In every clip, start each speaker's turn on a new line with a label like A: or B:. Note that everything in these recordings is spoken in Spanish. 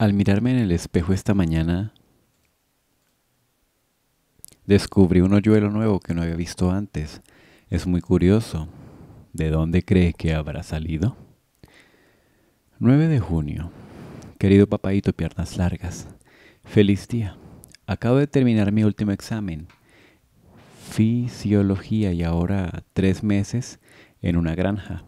A: Al mirarme en el espejo esta mañana, descubrí un hoyuelo nuevo que no había visto antes. Es muy curioso. ¿De dónde cree que habrá salido? 9 de junio. Querido papadito piernas largas, feliz día. Acabo de terminar mi último examen. Fisiología y ahora tres meses en una granja.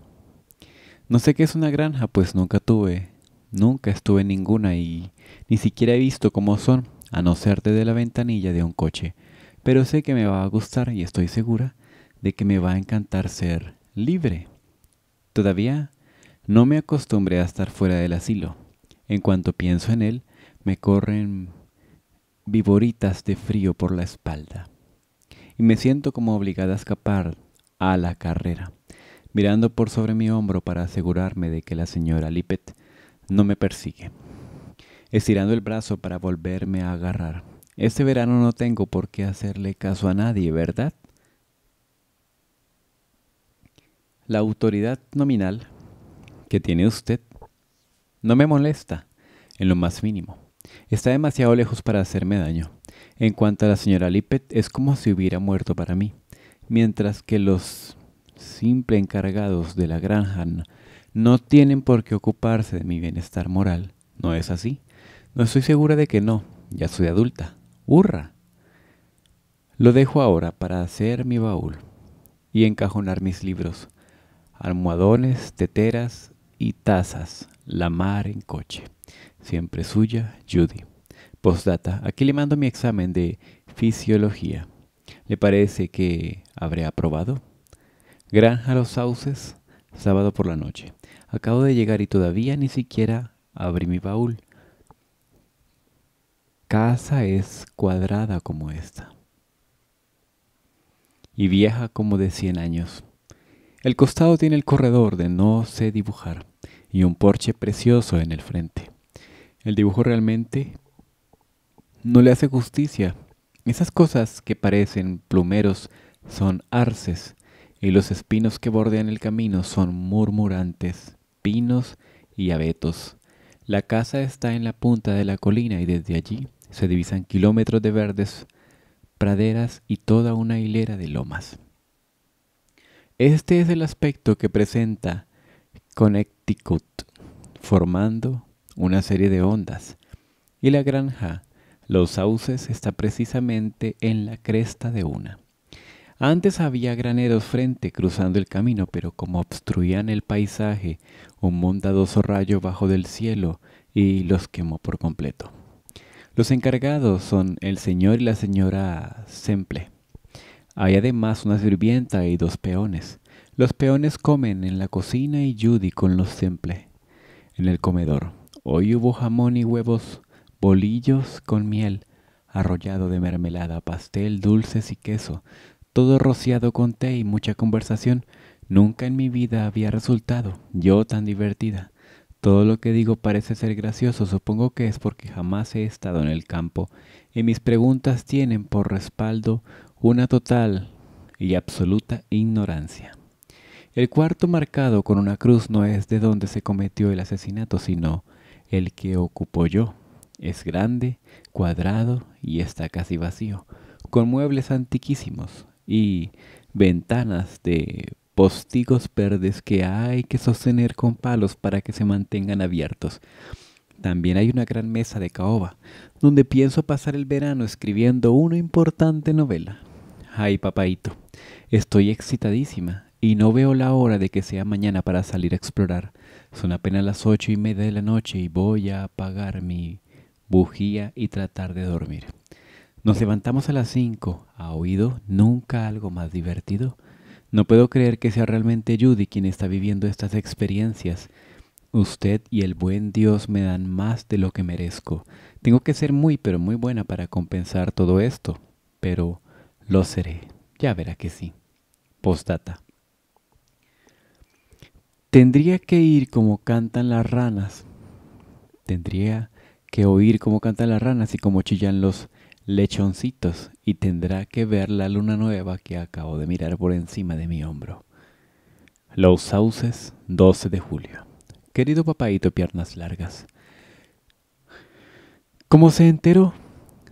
A: No sé qué es una granja, pues nunca tuve Nunca estuve en ninguna y ni siquiera he visto cómo son, a no ser desde la ventanilla de un coche. Pero sé que me va a gustar y estoy segura de que me va a encantar ser libre. Todavía no me acostumbré a estar fuera del asilo. En cuanto pienso en él, me corren viboritas de frío por la espalda. Y me siento como obligada a escapar a la carrera, mirando por sobre mi hombro para asegurarme de que la señora Lippet no me persigue, estirando el brazo para volverme a agarrar. Este verano no tengo por qué hacerle caso a nadie, ¿verdad? La autoridad nominal que tiene usted no me molesta en lo más mínimo. Está demasiado lejos para hacerme daño. En cuanto a la señora Lippet, es como si hubiera muerto para mí, mientras que los simples encargados de la granja no tienen por qué ocuparse de mi bienestar moral. ¿No es así? No estoy segura de que no. Ya soy adulta. ¡Hurra! Lo dejo ahora para hacer mi baúl y encajonar mis libros, almohadones, teteras y tazas. La mar en coche. Siempre suya, Judy. Postdata, aquí le mando mi examen de fisiología. ¿Le parece que habré aprobado? Granja Los Sauces, sábado por la noche. Acabo de llegar y todavía ni siquiera abrí mi baúl. Casa es cuadrada como esta y vieja como de cien años. El costado tiene el corredor de no sé dibujar y un porche precioso en el frente. El dibujo realmente no le hace justicia. Esas cosas que parecen plumeros son arces y los espinos que bordean el camino son murmurantes pinos y abetos. La casa está en la punta de la colina y desde allí se divisan kilómetros de verdes praderas y toda una hilera de lomas. Este es el aspecto que presenta Connecticut, formando una serie de ondas. Y la granja, los sauces, está precisamente en la cresta de una. Antes había graneros frente cruzando el camino, pero como obstruían el paisaje, un bondadoso rayo bajo del cielo y los quemó por completo. Los encargados son el señor y la señora Semple. Hay además una sirvienta y dos peones. Los peones comen en la cocina y Judy con los Semple. En el comedor. Hoy hubo jamón y huevos, bolillos con miel, arrollado de mermelada, pastel, dulces y queso, todo rociado con té y mucha conversación. Nunca en mi vida había resultado yo tan divertida. Todo lo que digo parece ser gracioso, supongo que es porque jamás he estado en el campo, y mis preguntas tienen por respaldo una total y absoluta ignorancia. El cuarto marcado con una cruz no es de donde se cometió el asesinato, sino el que ocupó yo. Es grande, cuadrado y está casi vacío, con muebles antiquísimos, y ventanas de postigos verdes que hay que sostener con palos para que se mantengan abiertos. También hay una gran mesa de caoba, donde pienso pasar el verano escribiendo una importante novela. Ay, papaito, estoy excitadísima y no veo la hora de que sea mañana para salir a explorar. Son apenas las ocho y media de la noche y voy a apagar mi bujía y tratar de dormir. Nos levantamos a las 5. ¿Ha oído nunca algo más divertido? No puedo creer que sea realmente Judy quien está viviendo estas experiencias. Usted y el buen Dios me dan más de lo que merezco. Tengo que ser muy pero muy buena para compensar todo esto. Pero lo seré. Ya verá que sí. Postdata. Tendría que ir como cantan las ranas. Tendría que oír como cantan las ranas y como chillan los lechoncitos y tendrá que ver la luna nueva que acabo de mirar por encima de mi hombro. Los sauces, 12 de julio. Querido papaito piernas largas. ¿Cómo se enteró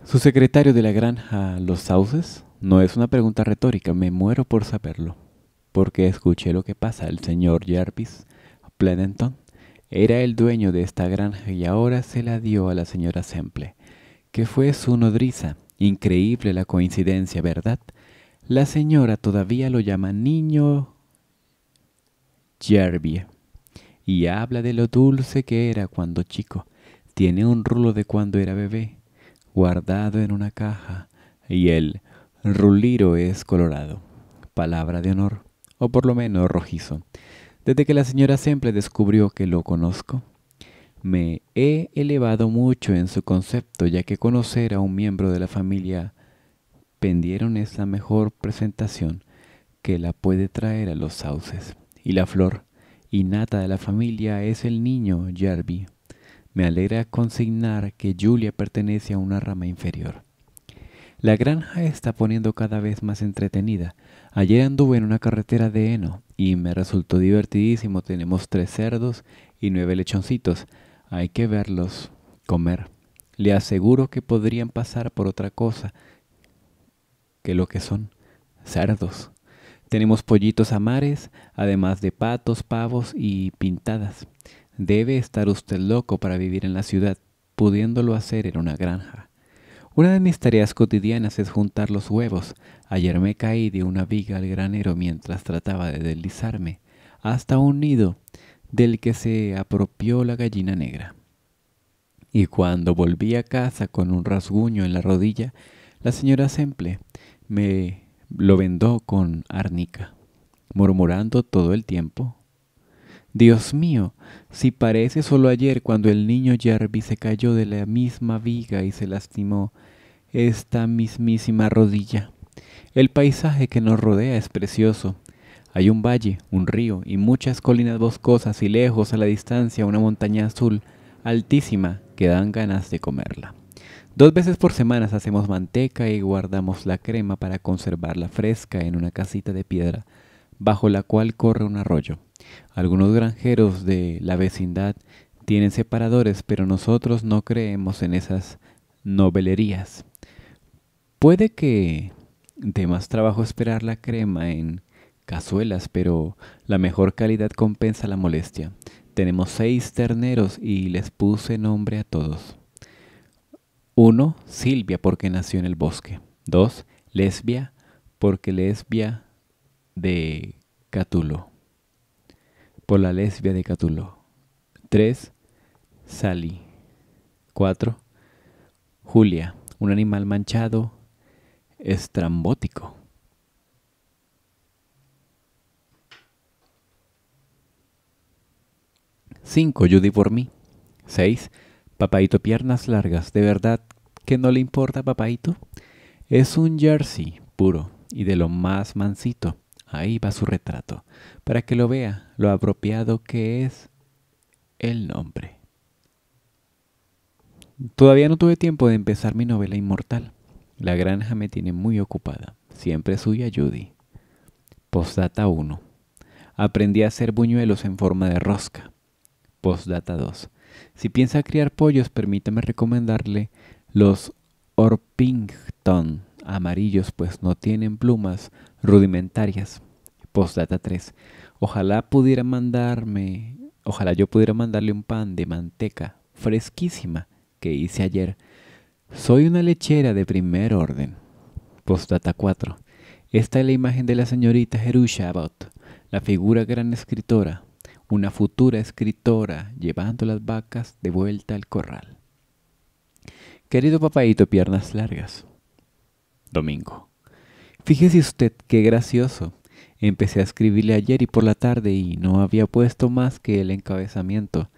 A: su secretario de la granja Los Sauces? No es una pregunta retórica, me muero por saberlo. Porque escuché lo que pasa. El señor Jarvis Plenenton era el dueño de esta granja y ahora se la dio a la señora Semple que fue su nodriza. Increíble la coincidencia, ¿verdad? La señora todavía lo llama niño yerbie, y habla de lo dulce que era cuando chico. Tiene un rulo de cuando era bebé, guardado en una caja, y el ruliro es colorado, palabra de honor, o por lo menos rojizo. Desde que la señora siempre descubrió que lo conozco, me he elevado mucho en su concepto, ya que conocer a un miembro de la familia Pendieron es la mejor presentación que la puede traer a los sauces. Y la flor innata de la familia es el niño Jarby. Me alegra consignar que Julia pertenece a una rama inferior. La granja está poniendo cada vez más entretenida. Ayer anduve en una carretera de heno y me resultó divertidísimo. Tenemos tres cerdos y nueve lechoncitos. Hay que verlos comer. Le aseguro que podrían pasar por otra cosa que lo que son cerdos. Tenemos pollitos amares, además de patos, pavos y pintadas. Debe estar usted loco para vivir en la ciudad, pudiéndolo hacer en una granja. Una de mis tareas cotidianas es juntar los huevos. Ayer me caí de una viga al granero mientras trataba de deslizarme hasta un nido del que se apropió la gallina negra. Y cuando volví a casa con un rasguño en la rodilla, la señora Semple me lo vendó con arnica, murmurando todo el tiempo. Dios mío, si parece solo ayer cuando el niño Jerby se cayó de la misma viga y se lastimó esta mismísima rodilla. El paisaje que nos rodea es precioso, hay un valle, un río y muchas colinas boscosas y lejos a la distancia una montaña azul altísima que dan ganas de comerla. Dos veces por semana hacemos manteca y guardamos la crema para conservarla fresca en una casita de piedra bajo la cual corre un arroyo. Algunos granjeros de la vecindad tienen separadores, pero nosotros no creemos en esas novelerías. Puede que dé más trabajo esperar la crema en cazuelas, pero la mejor calidad compensa la molestia. Tenemos seis terneros y les puse nombre a todos. 1. Silvia porque nació en el bosque. 2. Lesbia porque lesbia de Catulo. Por la lesbia de Catulo. 3. Sally. 4. Julia, un animal manchado, estrambótico. 5. Judy por mí. 6. Papaito piernas largas. ¿De verdad que no le importa Papaito? Es un jersey puro y de lo más mansito. Ahí va su retrato, para que lo vea lo apropiado que es el nombre. Todavía no tuve tiempo de empezar mi novela inmortal. La granja me tiene muy ocupada. Siempre suya Judy. Postdata 1. Aprendí a hacer buñuelos en forma de rosca. Postdata 2. Si piensa criar pollos, permítame recomendarle los Orpington amarillos, pues no tienen plumas rudimentarias. Postdata 3. Ojalá pudiera mandarme, ojalá yo pudiera mandarle un pan de manteca fresquísima que hice ayer. Soy una lechera de primer orden. Postdata 4. Esta es la imagen de la señorita Jerusha Abbott, la figura gran escritora, una futura escritora llevando las vacas de vuelta al corral. Querido papadito piernas largas. Domingo. Fíjese usted qué gracioso. Empecé a escribirle ayer y por la tarde y no había puesto más que el encabezamiento.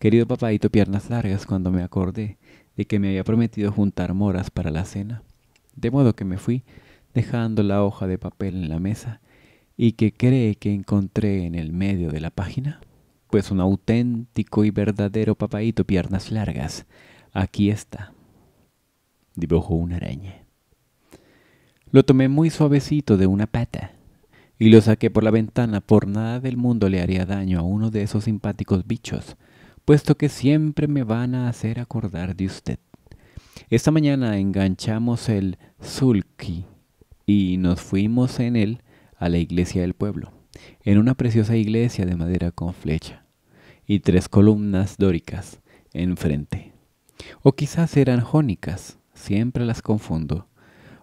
A: Querido papadito piernas largas cuando me acordé de que me había prometido juntar moras para la cena. De modo que me fui, dejando la hoja de papel en la mesa y que cree que encontré en el medio de la página? Pues un auténtico y verdadero papaito piernas largas. Aquí está. Dibujó una araña. Lo tomé muy suavecito de una pata y lo saqué por la ventana. Por nada del mundo le haría daño a uno de esos simpáticos bichos, puesto que siempre me van a hacer acordar de usted. Esta mañana enganchamos el sulky y nos fuimos en él a la iglesia del pueblo, en una preciosa iglesia de madera con flecha y tres columnas dóricas enfrente. O quizás eran jónicas, siempre las confundo.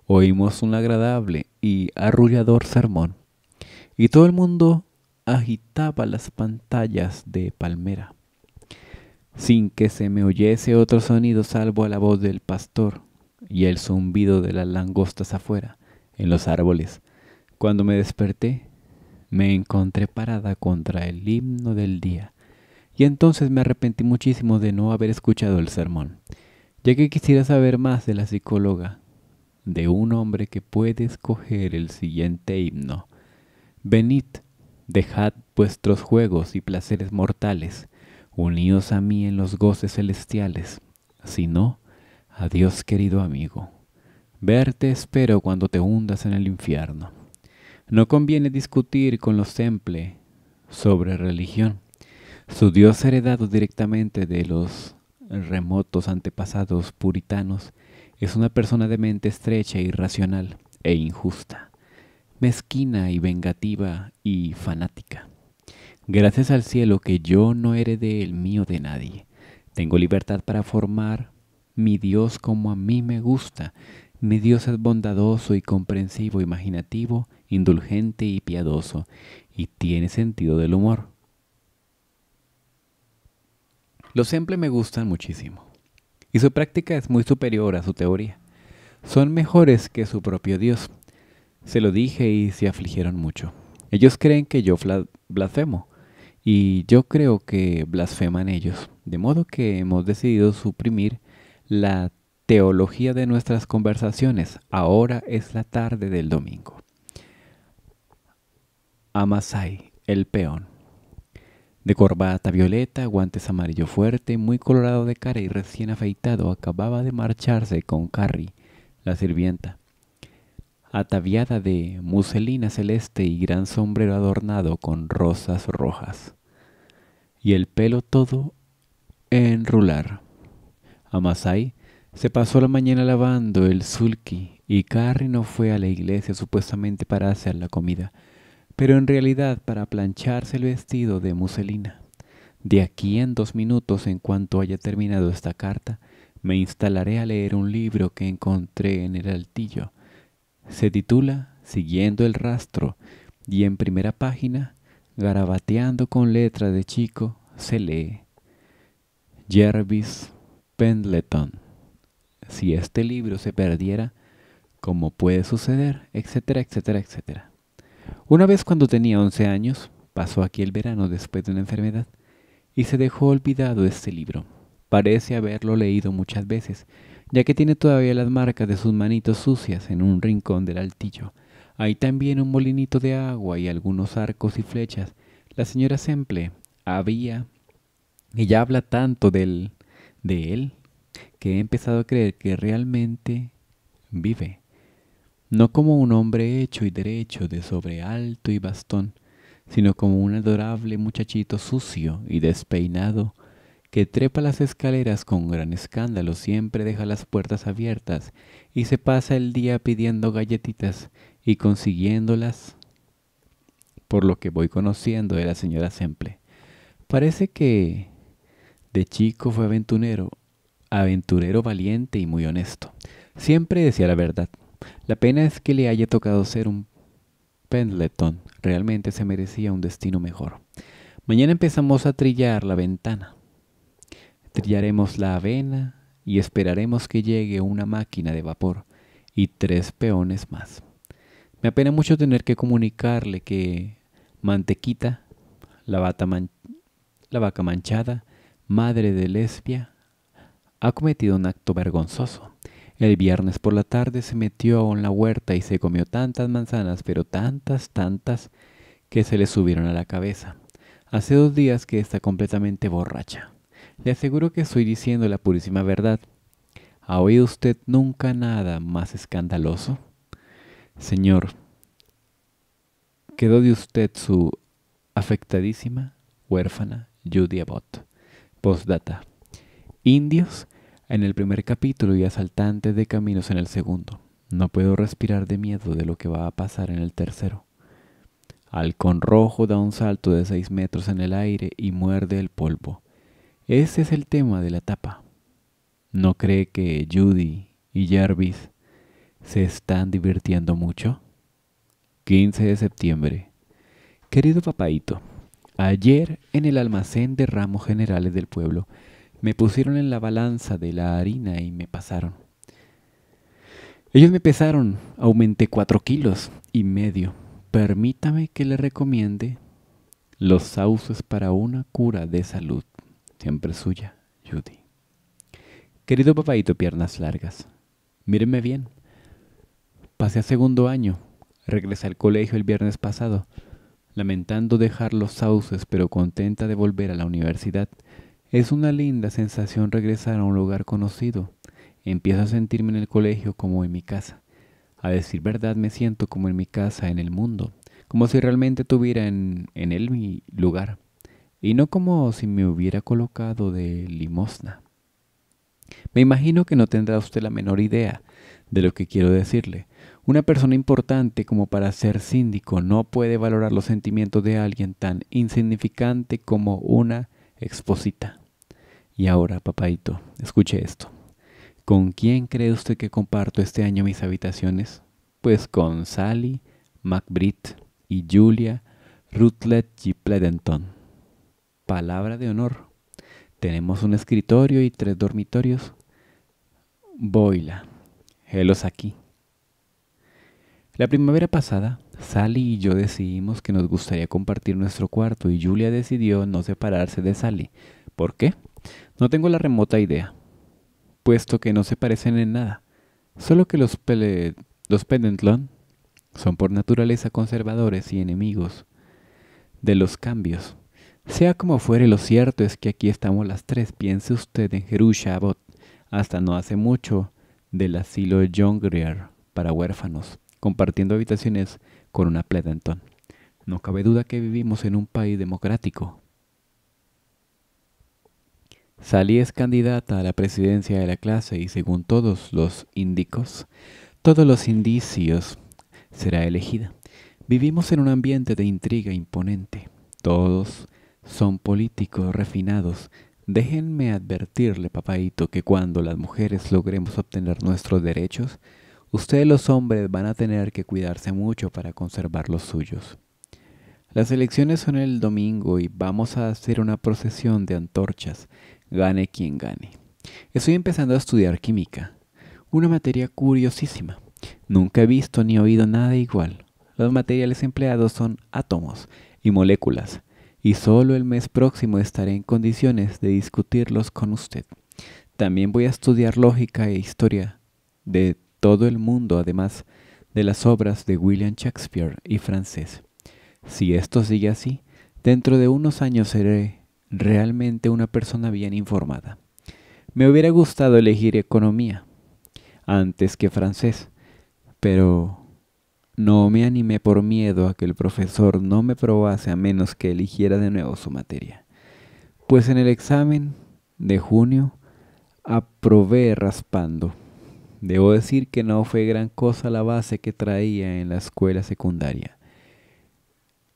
A: Oímos un agradable y arrullador sermón, y todo el mundo agitaba las pantallas de palmera, sin que se me oyese otro sonido salvo a la voz del pastor y el zumbido de las langostas afuera, en los árboles, cuando me desperté, me encontré parada contra el himno del día, y entonces me arrepentí muchísimo de no haber escuchado el sermón, ya que quisiera saber más de la psicóloga, de un hombre que puede escoger el siguiente himno. Venid, dejad vuestros juegos y placeres mortales, unidos a mí en los goces celestiales, si no, adiós querido amigo. Verte espero cuando te hundas en el infierno. No conviene discutir con los temple sobre religión. Su Dios heredado directamente de los remotos antepasados puritanos es una persona de mente estrecha, irracional e injusta, mezquina y vengativa y fanática. Gracias al cielo que yo no heredé el mío de nadie. Tengo libertad para formar mi Dios como a mí me gusta mi Dios es bondadoso y comprensivo, imaginativo, indulgente y piadoso, y tiene sentido del humor. Los simples me gustan muchísimo, y su práctica es muy superior a su teoría. Son mejores que su propio Dios. Se lo dije y se afligieron mucho. Ellos creen que yo blasfemo, y yo creo que blasfeman ellos, de modo que hemos decidido suprimir la Teología de nuestras conversaciones. Ahora es la tarde del domingo. Amasai, el peón. De corbata violeta, guantes amarillo fuerte, muy colorado de cara y recién afeitado, acababa de marcharse con Carrie, la sirvienta. Ataviada de muselina celeste y gran sombrero adornado con rosas rojas. Y el pelo todo en rular. Amasai se pasó la mañana lavando el sulky y Carrie no fue a la iglesia supuestamente para hacer la comida, pero en realidad para plancharse el vestido de muselina. De aquí en dos minutos, en cuanto haya terminado esta carta, me instalaré a leer un libro que encontré en el altillo. Se titula Siguiendo el rastro y en primera página, garabateando con letra de chico, se lee Jervis Pendleton si este libro se perdiera, como puede suceder, etcétera, etcétera, etcétera. Una vez cuando tenía 11 años, pasó aquí el verano después de una enfermedad y se dejó olvidado este libro. Parece haberlo leído muchas veces, ya que tiene todavía las marcas de sus manitos sucias en un rincón del altillo. Hay también un molinito de agua y algunos arcos y flechas. La señora Semple había... Ella habla tanto del, de él he empezado a creer que realmente vive, no como un hombre hecho y derecho de sobrealto y bastón, sino como un adorable muchachito sucio y despeinado que trepa las escaleras con gran escándalo, siempre deja las puertas abiertas y se pasa el día pidiendo galletitas y consiguiéndolas. Por lo que voy conociendo de la señora Semple. Parece que de chico fue aventurero aventurero valiente y muy honesto. Siempre decía la verdad. La pena es que le haya tocado ser un Pendleton. Realmente se merecía un destino mejor. Mañana empezamos a trillar la ventana. Trillaremos la avena y esperaremos que llegue una máquina de vapor y tres peones más. Me apena mucho tener que comunicarle que Mantequita, la, bata la vaca manchada, madre de lesbia, ha cometido un acto vergonzoso. El viernes por la tarde se metió en la huerta y se comió tantas manzanas, pero tantas, tantas, que se le subieron a la cabeza. Hace dos días que está completamente borracha. Le aseguro que estoy diciendo la purísima verdad. ¿Ha oído usted nunca nada más escandaloso? Señor, quedó de usted su afectadísima huérfana Judy Abbott. Postdata indios en el primer capítulo y asaltantes de caminos en el segundo. No puedo respirar de miedo de lo que va a pasar en el tercero. Halcón rojo da un salto de seis metros en el aire y muerde el polvo. Ese es el tema de la tapa. ¿No cree que Judy y Jarvis se están divirtiendo mucho? 15 de septiembre. Querido papaito, ayer en el almacén de ramos generales del pueblo me pusieron en la balanza de la harina y me pasaron. Ellos me pesaron, aumenté cuatro kilos y medio. Permítame que le recomiende los sauces para una cura de salud. Siempre suya, Judy. Querido papaito, piernas largas, mírenme bien. Pasé a segundo año, regresé al colegio el viernes pasado, lamentando dejar los sauces, pero contenta de volver a la universidad. Es una linda sensación regresar a un lugar conocido. Empiezo a sentirme en el colegio como en mi casa. A decir verdad me siento como en mi casa, en el mundo, como si realmente tuviera en, él mi lugar, y no como si me hubiera colocado de limosna. Me imagino que no tendrá usted la menor idea de lo que quiero decirle. Una persona importante como para ser síndico no puede valorar los sentimientos de alguien tan insignificante como una Exposita. Y ahora, papadito, escuche esto. ¿Con quién cree usted que comparto este año mis habitaciones? Pues con Sally, McBride y Julia Rutledge y Pledenton. Palabra de honor. Tenemos un escritorio y tres dormitorios. Boila. Helos aquí. La primavera pasada, Sally y yo decidimos que nos gustaría compartir nuestro cuarto y Julia decidió no separarse de Sally. ¿Por qué? No tengo la remota idea, puesto que no se parecen en nada, solo que los, pele son por naturaleza conservadores y enemigos de los cambios. Sea como fuere, lo cierto es que aquí estamos las tres. Piense usted en Jerusha Abbott, hasta no hace mucho, del asilo John Grier para huérfanos, compartiendo habitaciones con una pledentón. No cabe duda que vivimos en un país democrático. Salí es candidata a la presidencia de la clase y según todos los índicos, todos los indicios, será elegida. Vivimos en un ambiente de intriga imponente. Todos son políticos refinados. Déjenme advertirle, papaito, que cuando las mujeres logremos obtener nuestros derechos, Ustedes los hombres van a tener que cuidarse mucho para conservar los suyos. Las elecciones son el domingo y vamos a hacer una procesión de antorchas, gane quien gane. Estoy empezando a estudiar química, una materia curiosísima. Nunca he visto ni oído nada igual. Los materiales empleados son átomos y moléculas, y solo el mes próximo estaré en condiciones de discutirlos con usted. También voy a estudiar lógica e historia de todo el mundo, además de las obras de William Shakespeare y francés. Si esto sigue así, dentro de unos años seré realmente una persona bien informada. Me hubiera gustado elegir economía antes que francés, pero no me animé por miedo a que el profesor no me probase a menos que eligiera de nuevo su materia. Pues en el examen de junio aprobé raspando. Debo decir que no fue gran cosa la base que traía en la escuela secundaria.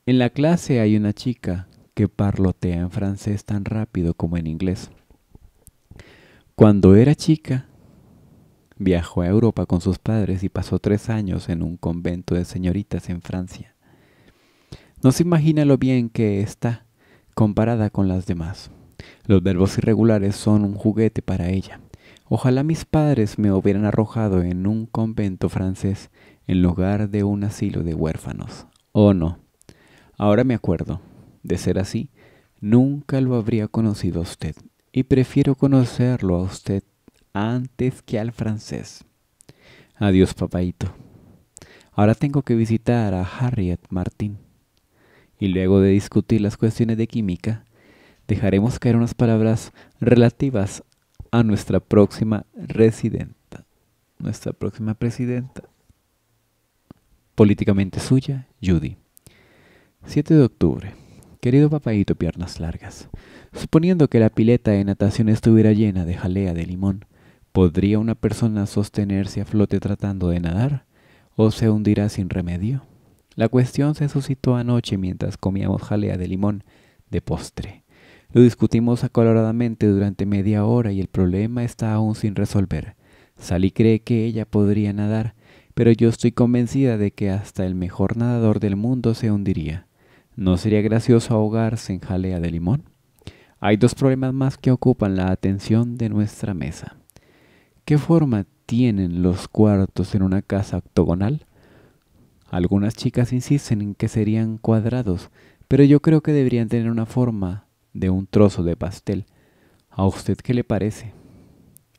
A: En la clase hay una chica que parlotea en francés tan rápido como en inglés. Cuando era chica, viajó a Europa con sus padres y pasó tres años en un convento de señoritas en Francia. No se imagina lo bien que está comparada con las demás. Los verbos irregulares son un juguete para ella. Ojalá mis padres me hubieran arrojado en un convento francés en lugar de un asilo de huérfanos. Oh no. Ahora me acuerdo. De ser así, nunca lo habría conocido a usted. Y prefiero conocerlo a usted antes que al francés. Adiós, papaito. Ahora tengo que visitar a Harriet Martin. Y luego de discutir las cuestiones de química, dejaremos caer unas palabras relativas a nuestra próxima residenta, nuestra próxima presidenta, políticamente suya, Judy. 7 de octubre. Querido papayito piernas largas, suponiendo que la pileta de natación estuviera llena de jalea de limón, ¿podría una persona sostenerse a flote tratando de nadar? ¿O se hundirá sin remedio? La cuestión se suscitó anoche mientras comíamos jalea de limón de postre. Lo discutimos acaloradamente durante media hora y el problema está aún sin resolver. Sally cree que ella podría nadar, pero yo estoy convencida de que hasta el mejor nadador del mundo se hundiría. ¿No sería gracioso ahogarse en jalea de limón? Hay dos problemas más que ocupan la atención de nuestra mesa. ¿Qué forma tienen los cuartos en una casa octogonal? Algunas chicas insisten en que serían cuadrados, pero yo creo que deberían tener una forma de un trozo de pastel. ¿A usted qué le parece?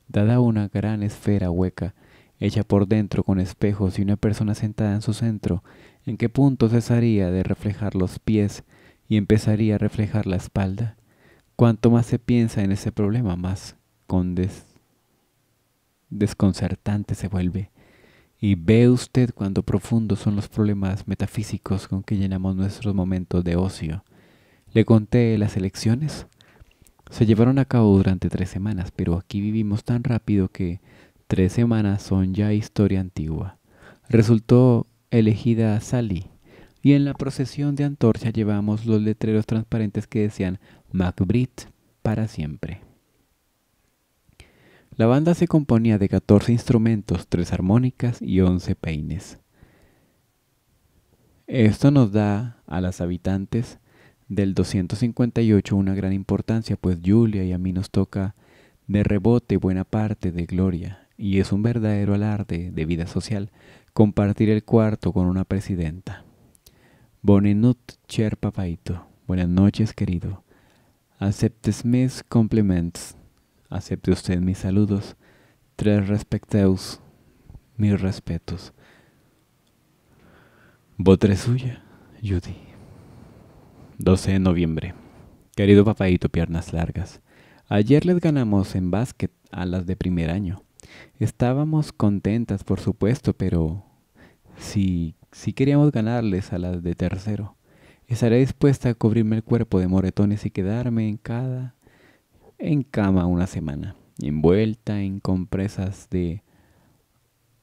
A: Dada una gran esfera hueca, hecha por dentro con espejos y una persona sentada en su centro, ¿en qué punto cesaría de reflejar los pies y empezaría a reflejar la espalda? Cuanto más se piensa en ese problema, más desconcertante se vuelve. Y ve usted cuánto profundos son los problemas metafísicos con que llenamos nuestros momentos de ocio. Le conté las elecciones. Se llevaron a cabo durante tres semanas, pero aquí vivimos tan rápido que tres semanas son ya historia antigua. Resultó elegida Sally, y en la procesión de antorcha llevamos los letreros transparentes que decían MacBrit para siempre. La banda se componía de 14 instrumentos, 3 armónicas y 11 peines. Esto nos da a las habitantes del 258 una gran importancia, pues Julia y a mí nos toca de rebote buena parte de Gloria, y es un verdadero alarde de vida social compartir el cuarto con una presidenta. Bonenut cher papaito. Buenas noches, querido. Aceptes mis compliments. Acepte usted mis saludos. Tres respecteus. Mis respetos. Votre suya, Judy. 12 de noviembre. Querido papaito piernas largas, ayer les ganamos en básquet a las de primer año. Estábamos contentas, por supuesto, pero si, si queríamos ganarles a las de tercero, estaré dispuesta a cubrirme el cuerpo de moretones y quedarme en cada en cama una semana, envuelta en compresas de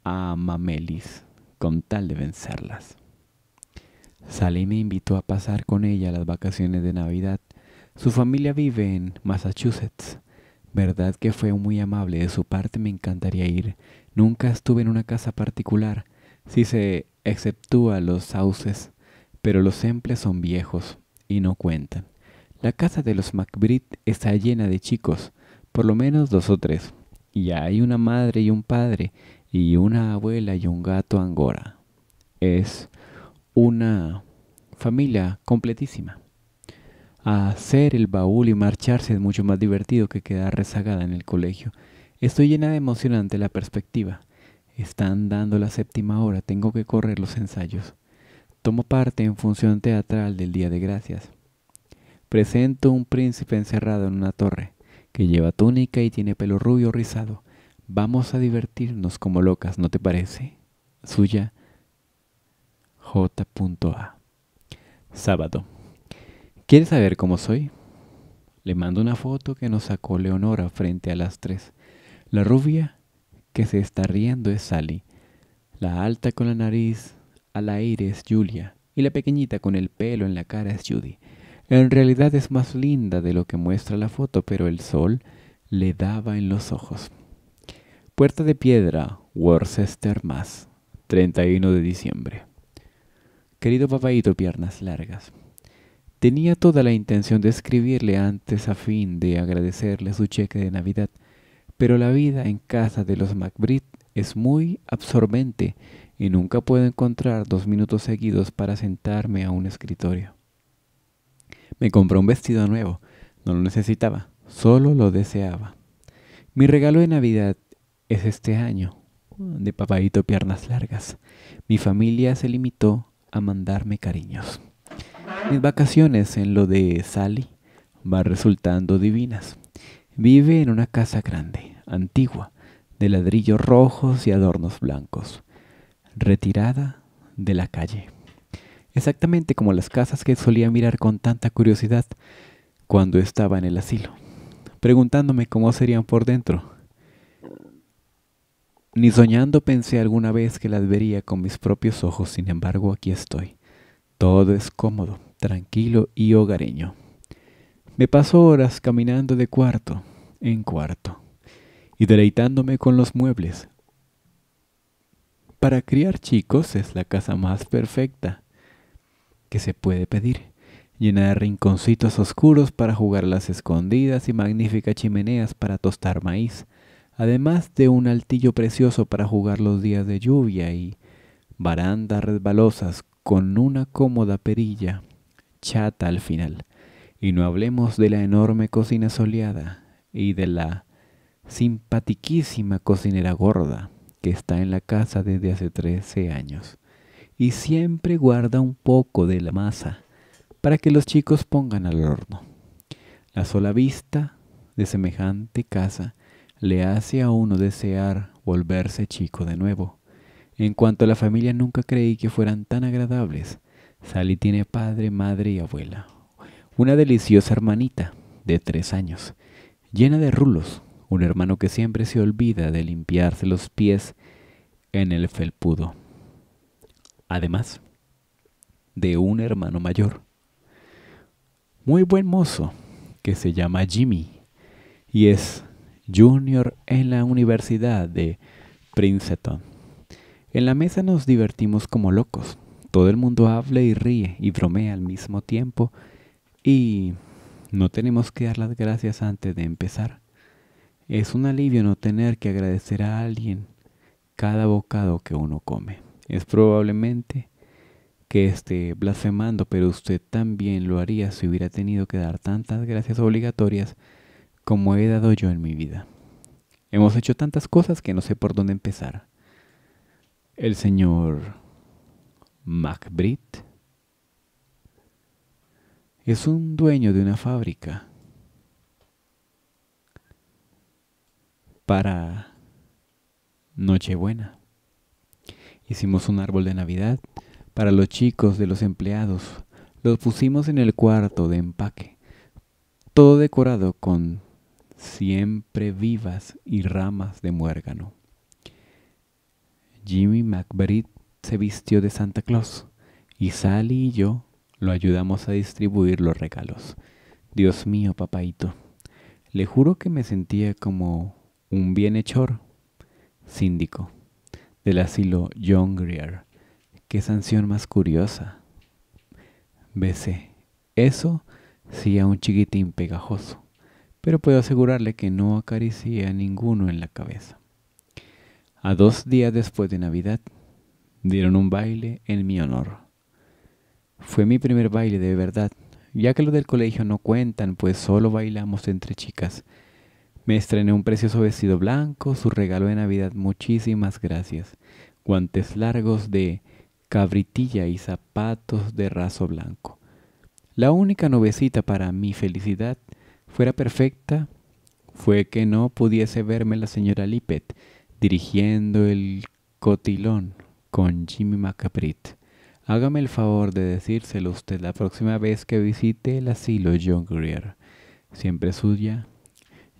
A: amamelis, con tal de vencerlas. Sally me invitó a pasar con ella las vacaciones de Navidad. Su familia vive en Massachusetts. Verdad que fue muy amable, de su parte me encantaría ir. Nunca estuve en una casa particular, si se exceptúa los sauces, pero los simples son viejos y no cuentan. La casa de los McBride está llena de chicos, por lo menos dos o tres, y hay una madre y un padre, y una abuela y un gato angora. Es una familia completísima. hacer el baúl y marcharse es mucho más divertido que quedar rezagada en el colegio. Estoy llena de emoción ante la perspectiva. Están dando la séptima hora, tengo que correr los ensayos. Tomo parte en función teatral del Día de Gracias. Presento un príncipe encerrado en una torre, que lleva túnica y tiene pelo rubio rizado. Vamos a divertirnos como locas, ¿no te parece? Suya, J.A. Sábado. ¿Quieres saber cómo soy? Le mando una foto que nos sacó Leonora frente a las tres. La rubia que se está riendo es Sally. La alta con la nariz al aire es Julia. Y la pequeñita con el pelo en la cara es Judy. En realidad es más linda de lo que muestra la foto, pero el sol le daba en los ojos. Puerta de Piedra, Worcester, Mass. 31 de diciembre. Querido papaito piernas largas, tenía toda la intención de escribirle antes a fin de agradecerle su cheque de Navidad, pero la vida en casa de los McBride es muy absorbente y nunca puedo encontrar dos minutos seguidos para sentarme a un escritorio. Me compró un vestido nuevo, no lo necesitaba, solo lo deseaba. Mi regalo de Navidad es este año, de papaito piernas largas. Mi familia se limitó a mandarme cariños. Mis vacaciones en lo de Sally van resultando divinas. Vive en una casa grande, antigua, de ladrillos rojos y adornos blancos, retirada de la calle. Exactamente como las casas que solía mirar con tanta curiosidad cuando estaba en el asilo, preguntándome cómo serían por dentro ni soñando pensé alguna vez que las vería con mis propios ojos, sin embargo aquí estoy. Todo es cómodo, tranquilo y hogareño. Me paso horas caminando de cuarto en cuarto y deleitándome con los muebles. Para criar chicos es la casa más perfecta que se puede pedir, llena de rinconcitos oscuros para jugar las escondidas y magníficas chimeneas para tostar maíz además de un altillo precioso para jugar los días de lluvia y barandas resbalosas con una cómoda perilla chata al final. Y no hablemos de la enorme cocina soleada y de la simpatiquísima cocinera gorda que está en la casa desde hace 13 años y siempre guarda un poco de la masa para que los chicos pongan al horno. La sola vista de semejante casa le hace a uno desear volverse chico de nuevo. En cuanto a la familia, nunca creí que fueran tan agradables. Sally tiene padre, madre y abuela. Una deliciosa hermanita de tres años, llena de rulos, un hermano que siempre se olvida de limpiarse los pies en el felpudo. Además de un hermano mayor, muy buen mozo, que se llama Jimmy, y es junior en la Universidad de Princeton. En la mesa nos divertimos como locos. Todo el mundo habla y ríe y bromea al mismo tiempo y no tenemos que dar las gracias antes de empezar. Es un alivio no tener que agradecer a alguien cada bocado que uno come. Es probablemente que esté blasfemando, pero usted también lo haría si hubiera tenido que dar tantas gracias obligatorias como he dado yo en mi vida. Hemos hecho tantas cosas que no sé por dónde empezar. El señor MacBrit es un dueño de una fábrica para Nochebuena. Hicimos un árbol de Navidad para los chicos de los empleados. Los pusimos en el cuarto de empaque, todo decorado con siempre vivas y ramas de muérgano. Jimmy McBride se vistió de Santa Claus y Sally y yo lo ayudamos a distribuir los regalos. Dios mío, papaito, le juro que me sentía como un bienhechor, síndico, del asilo John Qué sanción más curiosa. B.C. Eso sí a un chiquitín pegajoso pero puedo asegurarle que no acaricié a ninguno en la cabeza. A dos días después de Navidad, dieron un baile en mi honor. Fue mi primer baile de verdad, ya que lo del colegio no cuentan, pues solo bailamos entre chicas. Me estrené un precioso vestido blanco, su regalo de Navidad, muchísimas gracias. Guantes largos de cabritilla y zapatos de raso blanco. La única novecita para mi felicidad fuera perfecta fue que no pudiese verme la señora Lippet dirigiendo el cotilón con Jimmy Macaprit. Hágame el favor de decírselo usted la próxima vez que visite el asilo John Greer. Siempre suya,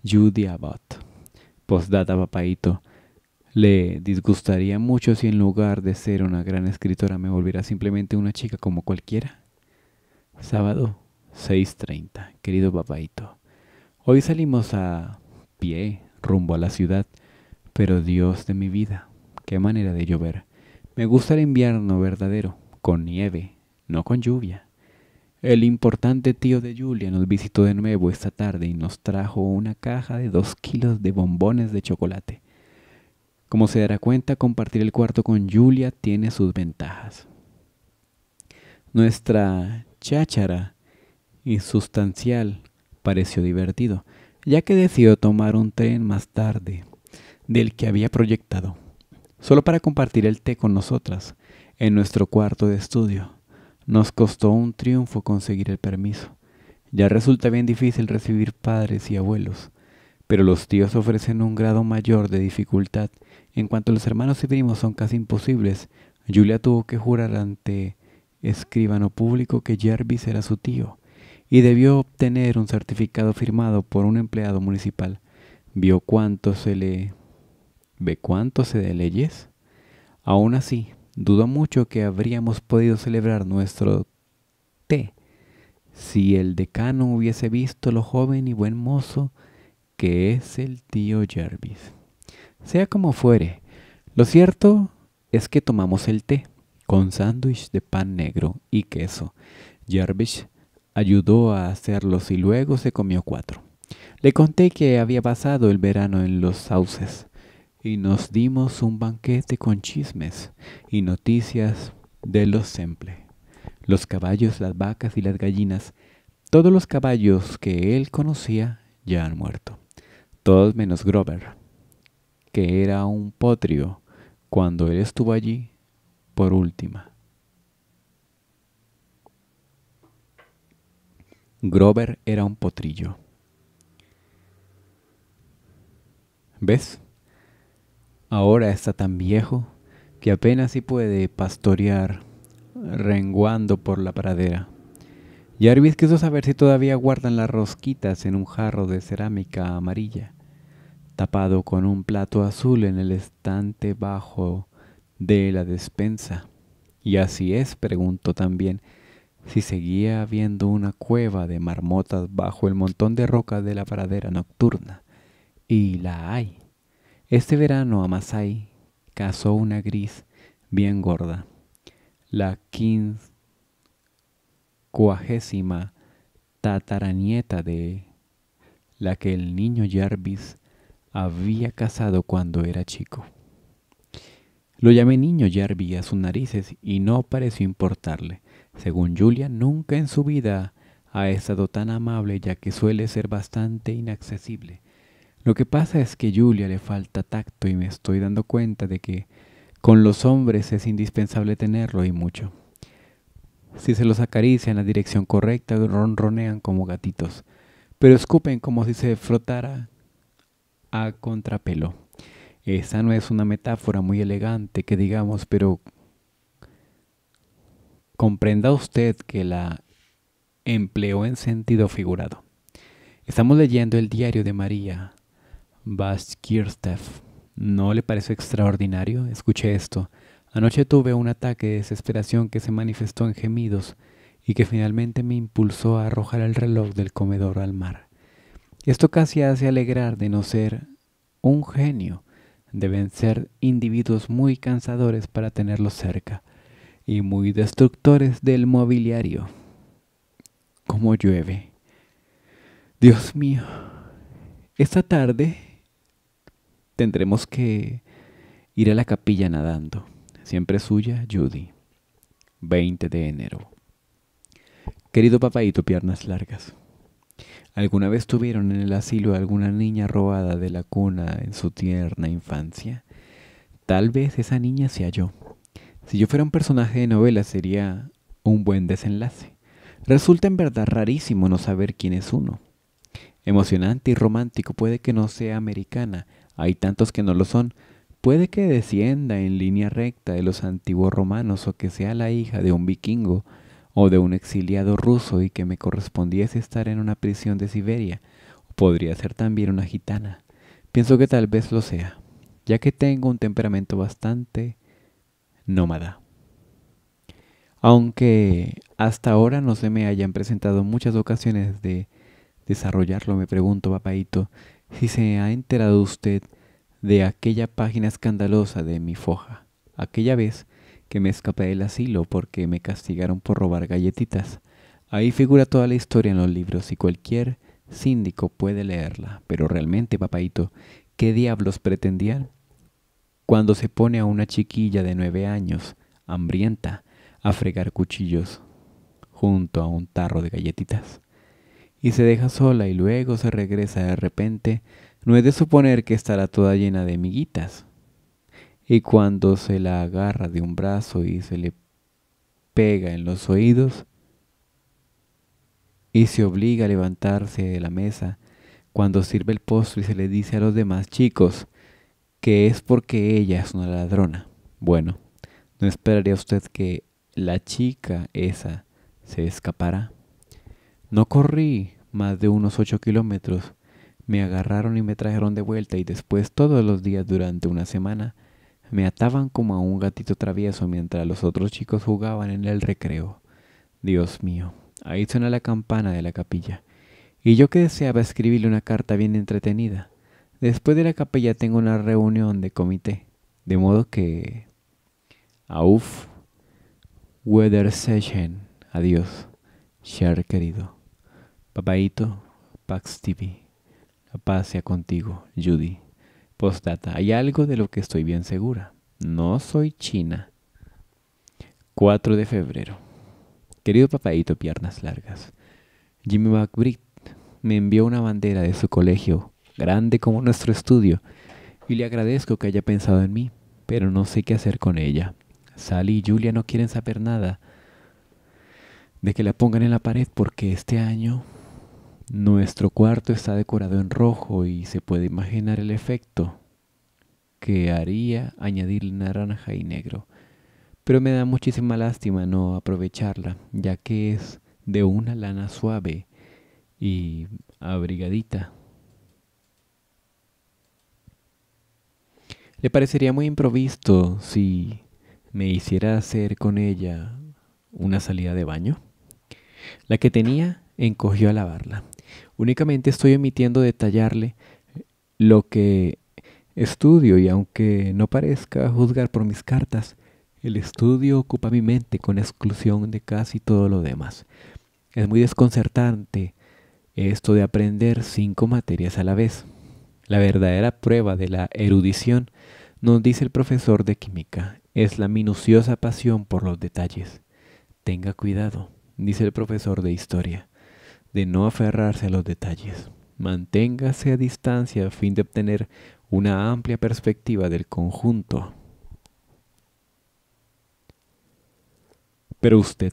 A: Judy Abbott. Postdata papaito. Le disgustaría mucho si en lugar de ser una gran escritora me volviera simplemente una chica como cualquiera. Sábado 6.30. Querido papaito. Hoy salimos a pie rumbo a la ciudad, pero Dios de mi vida, qué manera de llover. Me gusta el invierno verdadero, con nieve, no con lluvia. El importante tío de Julia nos visitó de nuevo esta tarde y nos trajo una caja de dos kilos de bombones de chocolate. Como se dará cuenta, compartir el cuarto con Julia tiene sus ventajas. Nuestra cháchara insustancial pareció divertido, ya que decidió tomar un tren más tarde del que había proyectado, solo para compartir el té con nosotras en nuestro cuarto de estudio. Nos costó un triunfo conseguir el permiso. Ya resulta bien difícil recibir padres y abuelos, pero los tíos ofrecen un grado mayor de dificultad. En cuanto los hermanos y primos son casi imposibles, Julia tuvo que jurar ante escribano público que Jervis era su tío y debió obtener un certificado firmado por un empleado municipal. Vio cuánto se le... ¿Ve cuánto se de leyes? Aún así, dudo mucho que habríamos podido celebrar nuestro té si el decano hubiese visto lo joven y buen mozo que es el tío Jervis. Sea como fuere, lo cierto es que tomamos el té con sándwich de pan negro y queso. Jervis Ayudó a hacerlos y luego se comió cuatro. Le conté que había pasado el verano en los sauces y nos dimos un banquete con chismes y noticias de los simple. Los caballos, las vacas y las gallinas, todos los caballos que él conocía ya han muerto. Todos menos Grover, que era un potrio cuando él estuvo allí por última. Grover era un potrillo. ¿Ves? Ahora está tan viejo que apenas si puede pastorear renguando por la pradera. Jarvis quiso saber si todavía guardan las rosquitas en un jarro de cerámica amarilla, tapado con un plato azul en el estante bajo de la despensa. Y así es, preguntó también si seguía habiendo una cueva de marmotas bajo el montón de rocas de la pradera nocturna. Y la hay. Este verano Amasai cazó una gris bien gorda, la quincuagésima tataranieta de la que el niño Jarvis había casado cuando era chico. Lo llamé niño Jarvis a sus narices y no pareció importarle según Julia, nunca en su vida ha estado tan amable ya que suele ser bastante inaccesible. Lo que pasa es que Julia le falta tacto y me estoy dando cuenta de que con los hombres es indispensable tenerlo y mucho. Si se los acaricia en la dirección correcta, ronronean como gatitos, pero escupen como si se frotara a contrapelo. Esa no es una metáfora muy elegante que digamos, pero comprenda usted que la empleó en sentido figurado. Estamos leyendo el diario de María Baskirstev. ¿No le parece extraordinario? Escuche esto. Anoche tuve un ataque de desesperación que se manifestó en gemidos y que finalmente me impulsó a arrojar el reloj del comedor al mar. Esto casi hace alegrar de no ser un genio. Deben ser individuos muy cansadores para tenerlos cerca y muy destructores del mobiliario. Como llueve. Dios mío, esta tarde tendremos que ir a la capilla nadando. Siempre suya, Judy. 20 de enero. Querido tu piernas largas. ¿Alguna vez tuvieron en el asilo alguna niña robada de la cuna en su tierna infancia? Tal vez esa niña sea yo. Si yo fuera un personaje de novela sería un buen desenlace. Resulta en verdad rarísimo no saber quién es uno. Emocionante y romántico puede que no sea americana, hay tantos que no lo son, puede que descienda en línea recta de los antiguos romanos o que sea la hija de un vikingo o de un exiliado ruso y que me correspondiese estar en una prisión de Siberia, podría ser también una gitana. Pienso que tal vez lo sea, ya que tengo un temperamento bastante nómada. Aunque hasta ahora no se me hayan presentado muchas ocasiones de desarrollarlo, me pregunto, papaito, si se ha enterado usted de aquella página escandalosa de mi foja, aquella vez que me escapé del asilo porque me castigaron por robar galletitas. Ahí figura toda la historia en los libros y cualquier síndico puede leerla, pero realmente, papaito, ¿qué diablos pretendían? cuando se pone a una chiquilla de nueve años, hambrienta, a fregar cuchillos junto a un tarro de galletitas. Y se deja sola y luego se regresa de repente, no es de suponer que estará toda llena de miguitas. Y cuando se la agarra de un brazo y se le pega en los oídos, y se obliga a levantarse de la mesa, cuando sirve el postre y se le dice a los demás chicos, que es porque ella es una ladrona. Bueno, ¿no esperaría usted que la chica esa se escapara? No corrí más de unos ocho kilómetros. Me agarraron y me trajeron de vuelta y después todos los días durante una semana me ataban como a un gatito travieso mientras los otros chicos jugaban en el recreo. Dios mío, ahí suena la campana de la capilla. Y yo que deseaba escribirle una carta bien entretenida. Después de la capilla tengo una reunión de comité. De modo que... Auf. Weather Session. Adiós. Share querido. Papaito. Pax TV. La paz sea contigo, Judy. Postdata. Hay algo de lo que estoy bien segura. No soy china. 4 de febrero. Querido papaito, piernas largas. Jimmy McBride me envió una bandera de su colegio grande como nuestro estudio, y le agradezco que haya pensado en mí, pero no sé qué hacer con ella. Sally y Julia no quieren saber nada de que la pongan en la pared porque este año nuestro cuarto está decorado en rojo y se puede imaginar el efecto que haría añadir naranja y negro. Pero me da muchísima lástima no aprovecharla, ya que es de una lana suave y abrigadita Le parecería muy improvisto si me hiciera hacer con ella una salida de baño. La que tenía encogió a lavarla. Únicamente estoy omitiendo detallarle lo que estudio y aunque no parezca juzgar por mis cartas, el estudio ocupa mi mente con exclusión de casi todo lo demás. Es muy desconcertante esto de aprender cinco materias a la vez. La verdadera prueba de la erudición, nos dice el profesor de química, es la minuciosa pasión por los detalles. Tenga cuidado, dice el profesor de historia, de no aferrarse a los detalles. Manténgase a distancia a fin de obtener una amplia perspectiva del conjunto. Pero usted,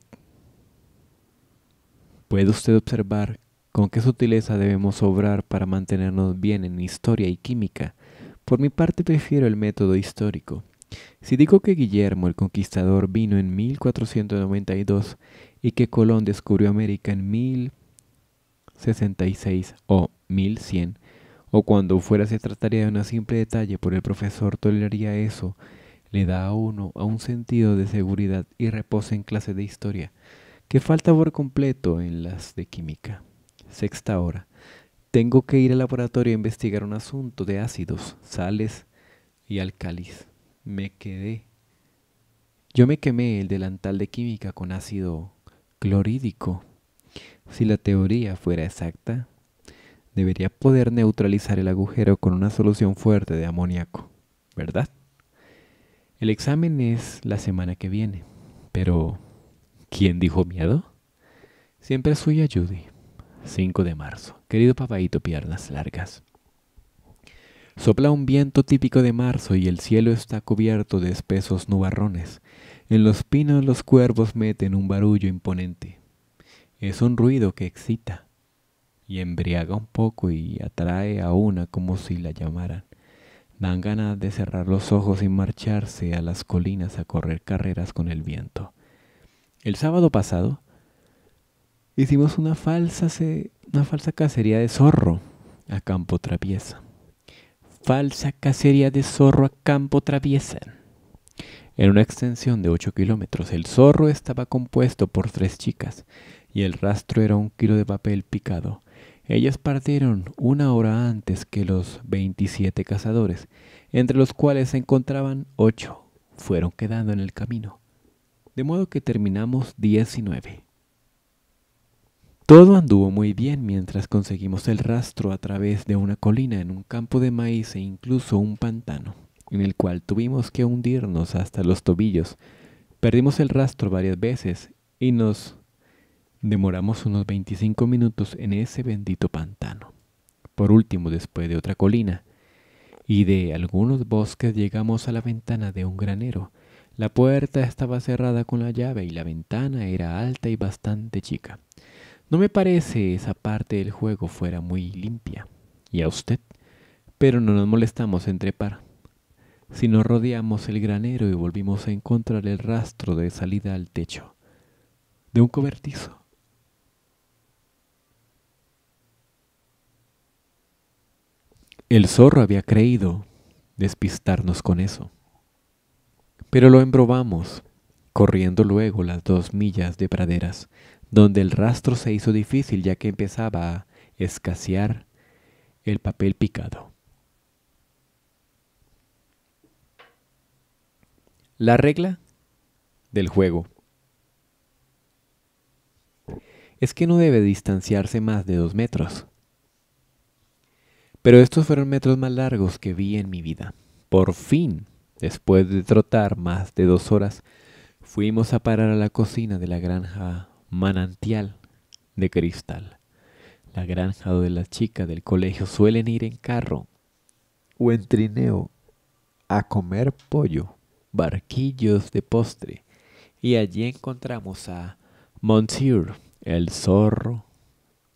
A: ¿puede usted observar con qué sutileza debemos obrar para mantenernos bien en historia y química. Por mi parte prefiero el método histórico. Si digo que Guillermo el Conquistador vino en 1492 y que Colón descubrió América en 1066 o 1100, o cuando fuera se trataría de un simple detalle por el profesor toleraría eso, le da a uno a un sentido de seguridad y reposo en clase de historia, que falta por completo en las de química. Sexta hora. Tengo que ir al laboratorio a investigar un asunto de ácidos, sales y alcalis. Me quedé. Yo me quemé el delantal de química con ácido clorídico. Si la teoría fuera exacta, debería poder neutralizar el agujero con una solución fuerte de amoníaco, ¿verdad? El examen es la semana que viene, pero ¿quién dijo miedo? Siempre suya Judy. 5 de marzo. Querido papaito, piernas largas. Sopla un viento típico de marzo y el cielo está cubierto de espesos nubarrones. En los pinos los cuervos meten un barullo imponente. Es un ruido que excita y embriaga un poco y atrae a una como si la llamaran. Dan ganas de cerrar los ojos y marcharse a las colinas a correr carreras con el viento. El sábado pasado, Hicimos una falsa, una falsa cacería de zorro a campo traviesa. Falsa cacería de zorro a campo traviesa. En una extensión de 8 kilómetros, el zorro estaba compuesto por tres chicas y el rastro era un kilo de papel picado. Ellas partieron una hora antes que los 27 cazadores, entre los cuales se encontraban 8. Fueron quedando en el camino. De modo que terminamos 19. Todo anduvo muy bien mientras conseguimos el rastro a través de una colina en un campo de maíz e incluso un pantano, en el cual tuvimos que hundirnos hasta los tobillos. Perdimos el rastro varias veces y nos demoramos unos 25 minutos en ese bendito pantano. Por último, después de otra colina y de algunos bosques llegamos a la ventana de un granero. La puerta estaba cerrada con la llave y la ventana era alta y bastante chica. No me parece esa parte del juego fuera muy limpia. ¿Y a usted? Pero no nos molestamos en trepar, nos rodeamos el granero y volvimos a encontrar el rastro de salida al techo, de un cobertizo. El zorro había creído despistarnos con eso, pero lo embrobamos, corriendo luego las dos millas de praderas, donde el rastro se hizo difícil ya que empezaba a escasear el papel picado. La regla del juego es que no debe distanciarse más de dos metros. Pero estos fueron metros más largos que vi en mi vida. Por fin, después de trotar más de dos horas, fuimos a parar a la cocina de la granja manantial de cristal. La granja de las chicas del colegio suelen ir en carro o en trineo a comer pollo, barquillos de postre. Y allí encontramos a Monsieur, el zorro,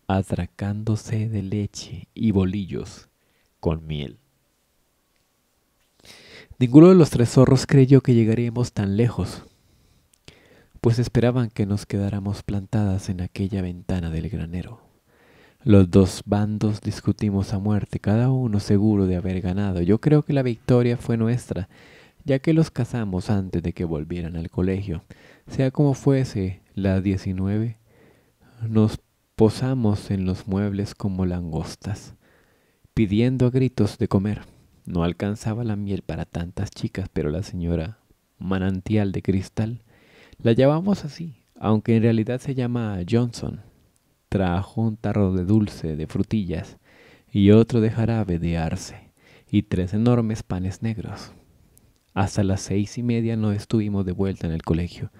A: atracándose de leche y bolillos con miel. Ninguno de los tres zorros creyó que llegaríamos tan lejos, pues esperaban que nos quedáramos plantadas en aquella ventana del granero. Los dos bandos discutimos a muerte, cada uno seguro de haber ganado. Yo creo que la victoria fue nuestra, ya que los casamos antes de que volvieran al colegio. Sea como fuese, la diecinueve, nos posamos en los muebles como langostas, pidiendo a gritos de comer. No alcanzaba la miel para tantas chicas, pero la señora manantial de cristal la llamamos así, aunque en realidad se llama Johnson. Trajo un tarro de dulce de frutillas y otro de jarabe de arce y tres enormes panes negros. Hasta las seis y media no estuvimos de vuelta en el colegio,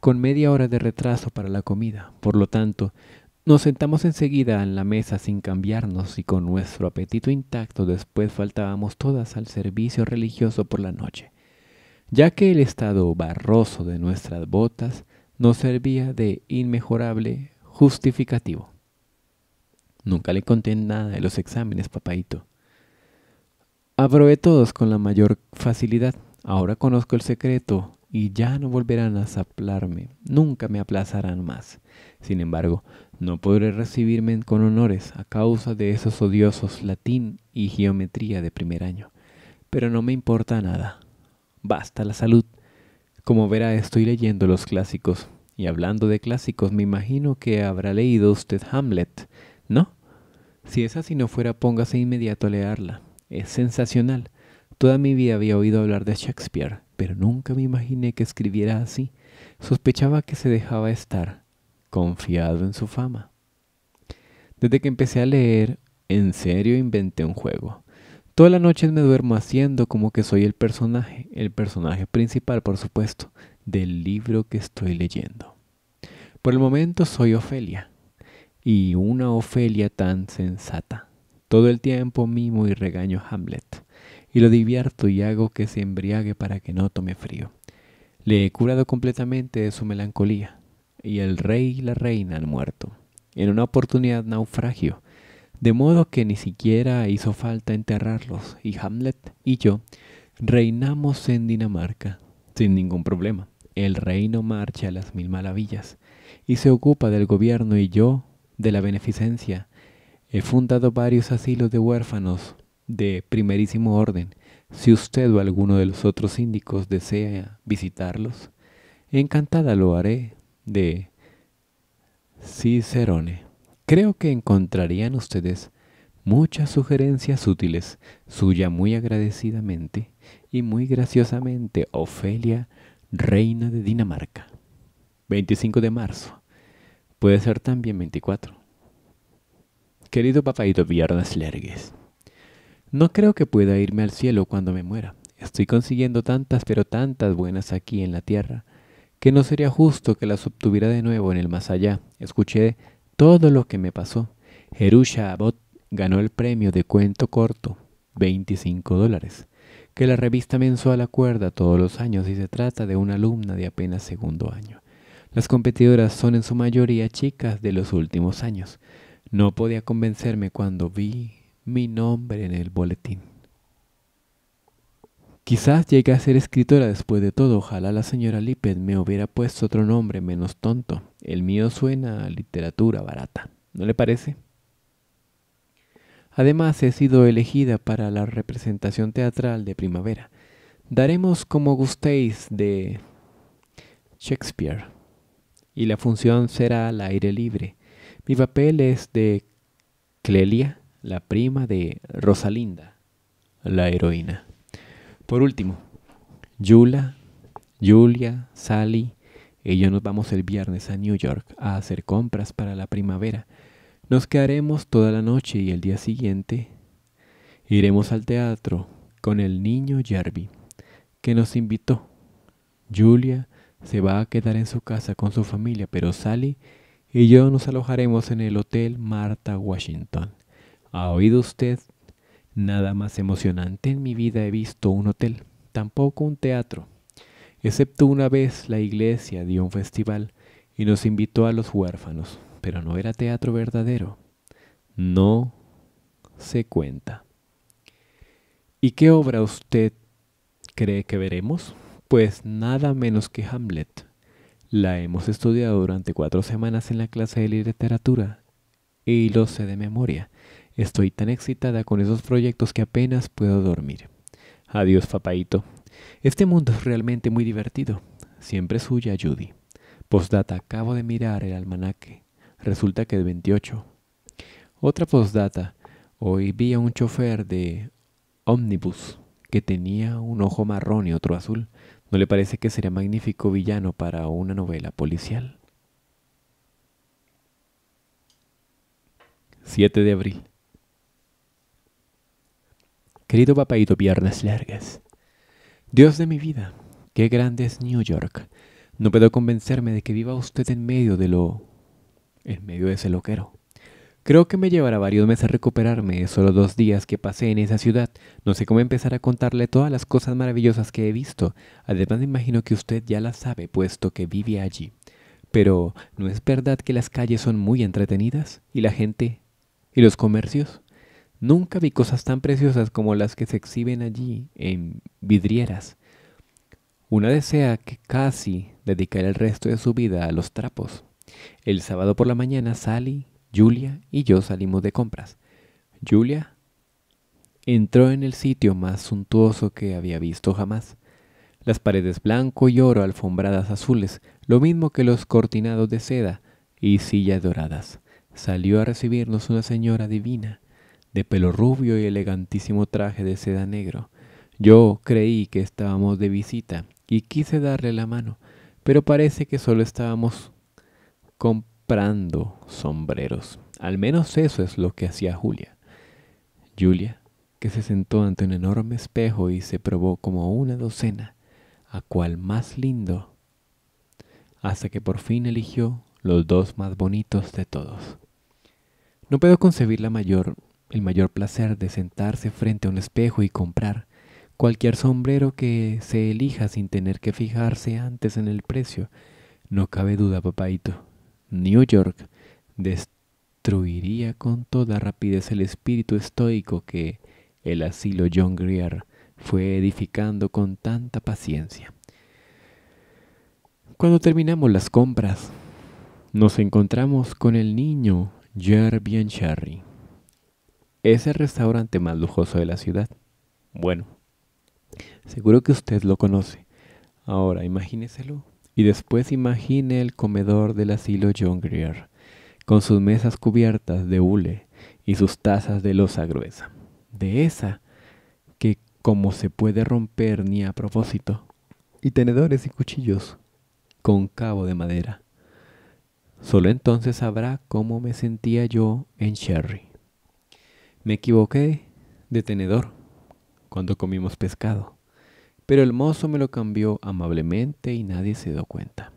A: con media hora de retraso para la comida. Por lo tanto, nos sentamos enseguida en la mesa sin cambiarnos y con nuestro apetito intacto después faltábamos todas al servicio religioso por la noche ya que el estado barroso de nuestras botas nos servía de inmejorable justificativo. Nunca le conté nada de los exámenes, papaito. Aprobé todos con la mayor facilidad. Ahora conozco el secreto y ya no volverán a zaplarme. nunca me aplazarán más. Sin embargo, no podré recibirme con honores a causa de esos odiosos latín y geometría de primer año. Pero no me importa nada basta la salud. Como verá, estoy leyendo los clásicos. Y hablando de clásicos, me imagino que habrá leído usted Hamlet, ¿no? Si es así no fuera, póngase inmediato a leerla. Es sensacional. Toda mi vida había oído hablar de Shakespeare, pero nunca me imaginé que escribiera así. Sospechaba que se dejaba estar, confiado en su fama. Desde que empecé a leer, en serio inventé un juego. Toda la noche me duermo haciendo como que soy el personaje, el personaje principal, por supuesto, del libro que estoy leyendo. Por el momento soy Ofelia, y una Ofelia tan sensata. Todo el tiempo mimo y regaño a Hamlet, y lo divierto y hago que se embriague para que no tome frío. Le he curado completamente de su melancolía, y el rey y la reina han muerto. En una oportunidad naufragio, de modo que ni siquiera hizo falta enterrarlos, y Hamlet y yo reinamos en Dinamarca sin ningún problema. El reino marcha a las mil maravillas y se ocupa del gobierno y yo de la beneficencia. He fundado varios asilos de huérfanos de primerísimo orden. Si usted o alguno de los otros síndicos desea visitarlos, encantada lo haré de Cicerone. Creo que encontrarían ustedes muchas sugerencias útiles. Suya muy agradecidamente y muy graciosamente, Ofelia, reina de Dinamarca. 25 de marzo. Puede ser también 24. Querido papaito Viernes Lergues, no creo que pueda irme al cielo cuando me muera. Estoy consiguiendo tantas pero tantas buenas aquí en la tierra que no sería justo que las obtuviera de nuevo en el más allá. Escuché todo lo que me pasó. Jerusha Abbott ganó el premio de cuento corto, 25 dólares, que la revista mensual acuerda todos los años y se trata de una alumna de apenas segundo año. Las competidoras son en su mayoría chicas de los últimos años. No podía convencerme cuando vi mi nombre en el boletín. Quizás llegue a ser escritora después de todo. Ojalá la señora Lippet me hubiera puesto otro nombre menos tonto. El mío suena a literatura barata. ¿No le parece? Además, he sido elegida para la representación teatral de primavera. Daremos como gustéis de Shakespeare. Y la función será al aire libre. Mi papel es de Clelia, la prima de Rosalinda, la heroína. Por último, Yula, Julia, Sally y yo nos vamos el viernes a New York a hacer compras para la primavera. Nos quedaremos toda la noche y el día siguiente iremos al teatro con el niño Jerby, que nos invitó. Julia se va a quedar en su casa con su familia, pero Sally y yo nos alojaremos en el Hotel Marta Washington. ¿Ha oído usted Nada más emocionante en mi vida he visto un hotel, tampoco un teatro. Excepto una vez la iglesia dio un festival y nos invitó a los huérfanos, pero no era teatro verdadero. No se cuenta. ¿Y qué obra usted cree que veremos? Pues nada menos que Hamlet. La hemos estudiado durante cuatro semanas en la clase de literatura y lo sé de memoria. Estoy tan excitada con esos proyectos que apenas puedo dormir. Adiós, papaito. Este mundo es realmente muy divertido. Siempre suya, Judy. Postdata, acabo de mirar el almanaque. Resulta que es 28. Otra postdata. Hoy vi a un chofer de ómnibus que tenía un ojo marrón y otro azul. ¿No le parece que sería magnífico villano para una novela policial? 7 de abril. Querido papaito piernas largas. Dios de mi vida, qué grande es New York. No puedo convencerme de que viva usted en medio de lo... en medio de ese loquero. Creo que me llevará varios meses a recuperarme de solo dos días que pasé en esa ciudad. No sé cómo empezar a contarle todas las cosas maravillosas que he visto. Además imagino que usted ya las sabe, puesto que vive allí. Pero, ¿no es verdad que las calles son muy entretenidas? ¿Y la gente? ¿Y los comercios? Nunca vi cosas tan preciosas como las que se exhiben allí en vidrieras. Una desea que casi dedicar el resto de su vida a los trapos. El sábado por la mañana Sally, Julia y yo salimos de compras. Julia entró en el sitio más suntuoso que había visto jamás. Las paredes blanco y oro alfombradas azules, lo mismo que los cortinados de seda y sillas doradas. Salió a recibirnos una señora divina, de pelo rubio y elegantísimo traje de seda negro. Yo creí que estábamos de visita y quise darle la mano, pero parece que solo estábamos comprando sombreros. Al menos eso es lo que hacía Julia. Julia, que se sentó ante un enorme espejo y se probó como una docena, a cual más lindo, hasta que por fin eligió los dos más bonitos de todos. No puedo concebir la mayor el mayor placer de sentarse frente a un espejo y comprar cualquier sombrero que se elija sin tener que fijarse antes en el precio. No cabe duda, papaito. New York destruiría con toda rapidez el espíritu estoico que el asilo John Greer fue edificando con tanta paciencia. Cuando terminamos las compras, nos encontramos con el niño Charry. Es el restaurante más lujoso de la ciudad. Bueno, seguro que usted lo conoce. Ahora imagíneselo. Y después imagine el comedor del asilo John Greer, con sus mesas cubiertas de hule y sus tazas de losa gruesa. De esa que como se puede romper ni a propósito. Y tenedores y cuchillos con cabo de madera. Solo entonces sabrá cómo me sentía yo en Sherry. Me equivoqué de tenedor cuando comimos pescado, pero el mozo me lo cambió amablemente y nadie se dio cuenta.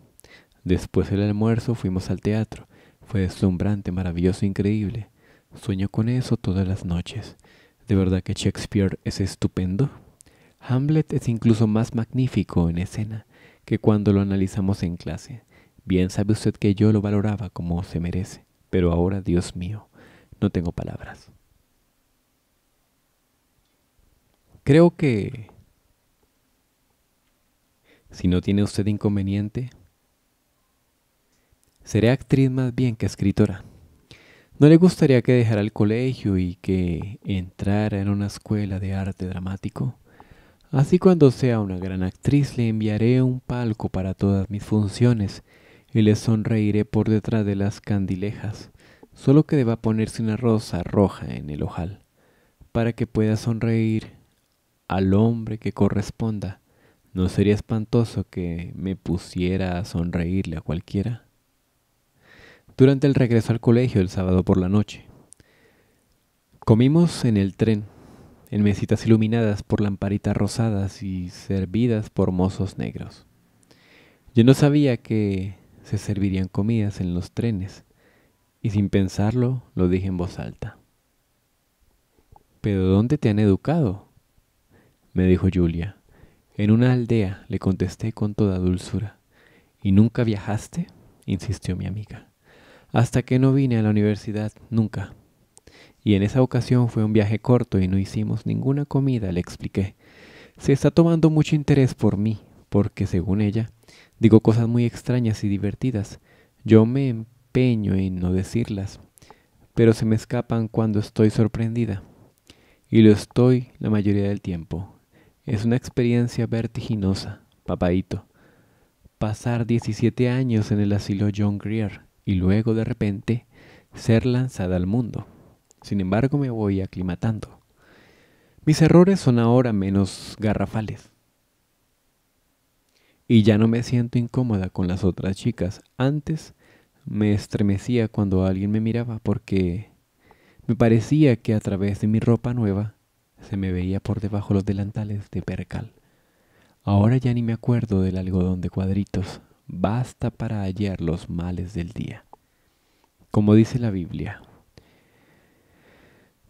A: Después del almuerzo fuimos al teatro. Fue deslumbrante, maravilloso, increíble. Sueño con eso todas las noches. ¿De verdad que Shakespeare es estupendo? Hamlet es incluso más magnífico en escena que cuando lo analizamos en clase. Bien sabe usted que yo lo valoraba como se merece, pero ahora, Dios mío, no tengo palabras. Creo que si no tiene usted inconveniente, seré actriz más bien que escritora. ¿No le gustaría que dejara el colegio y que entrara en una escuela de arte dramático? Así cuando sea una gran actriz le enviaré un palco para todas mis funciones y le sonreiré por detrás de las candilejas, solo que deba ponerse una rosa roja en el ojal, para que pueda sonreír al hombre que corresponda. ¿No sería espantoso que me pusiera a sonreírle a cualquiera? Durante el regreso al colegio el sábado por la noche, comimos en el tren, en mesitas iluminadas por lamparitas rosadas y servidas por mozos negros. Yo no sabía que se servirían comidas en los trenes, y sin pensarlo lo dije en voz alta. ¿Pero dónde te han educado? me dijo Julia. En una aldea, le contesté con toda dulzura. ¿Y nunca viajaste? insistió mi amiga. Hasta que no vine a la universidad, nunca. Y en esa ocasión fue un viaje corto y no hicimos ninguna comida, le expliqué. Se está tomando mucho interés por mí, porque según ella, digo cosas muy extrañas y divertidas. Yo me empeño en no decirlas, pero se me escapan cuando estoy sorprendida. Y lo estoy la mayoría del tiempo, es una experiencia vertiginosa, papadito. Pasar 17 años en el asilo John Greer y luego de repente ser lanzada al mundo. Sin embargo, me voy aclimatando. Mis errores son ahora menos garrafales. Y ya no me siento incómoda con las otras chicas. Antes me estremecía cuando alguien me miraba porque me parecía que a través de mi ropa nueva se me veía por debajo los delantales de percal. Ahora ya ni me acuerdo del algodón de cuadritos, basta para hallar los males del día. Como dice la Biblia,